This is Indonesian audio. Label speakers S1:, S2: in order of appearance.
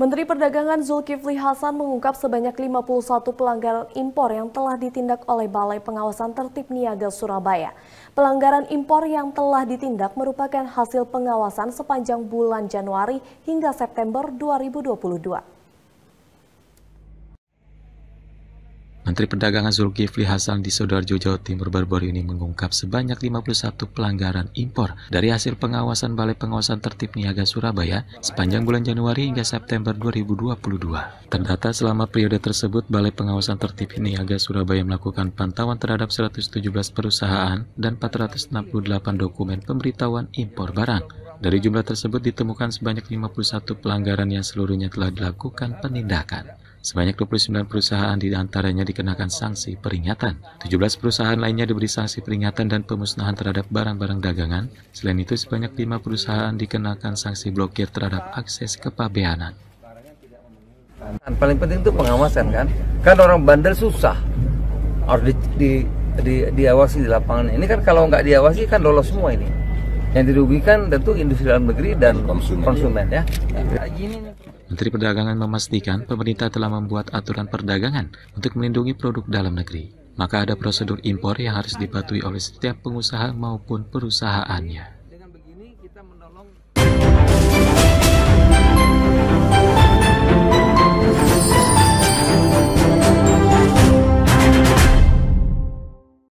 S1: Menteri Perdagangan Zulkifli Hasan mengungkap sebanyak 51 pelanggaran impor yang telah ditindak oleh Balai Pengawasan Tertib Niaga Surabaya. Pelanggaran impor yang telah ditindak merupakan hasil pengawasan sepanjang bulan Januari hingga September 2022.
S2: Menteri Perdagangan Zulkifli Hasan di Sidoarjo, Jawa Timur baru-baru ini mengungkap sebanyak 51 pelanggaran impor dari hasil pengawasan Balai Pengawasan Tertib Niaga Surabaya sepanjang bulan Januari hingga September 2022. Terdata selama periode tersebut, Balai Pengawasan Tertib Niaga Surabaya melakukan pantauan terhadap 117 perusahaan dan 468 dokumen pemberitahuan impor barang. Dari jumlah tersebut ditemukan sebanyak 51 pelanggaran yang seluruhnya telah dilakukan penindakan. Sebanyak 29 perusahaan diantaranya dikenakan sanksi peringatan. 17 perusahaan lainnya diberi sanksi peringatan dan pemusnahan terhadap barang-barang dagangan. Selain itu, sebanyak 5 perusahaan dikenakan sanksi blokir terhadap akses kepabeanan.
S3: Paling penting itu pengawasan kan, kan orang bandel susah harus di, di, di, diawasi di lapangan. Ini kan kalau nggak diawasi kan lolos semua ini yang dirugikan tentu industri dalam negeri dan konsumen, konsumen ya. Iya. Nah,
S2: Menteri Perdagangan memastikan pemerintah telah membuat aturan perdagangan untuk melindungi produk dalam negeri. Maka ada prosedur impor yang harus dipatuhi oleh setiap pengusaha maupun perusahaannya.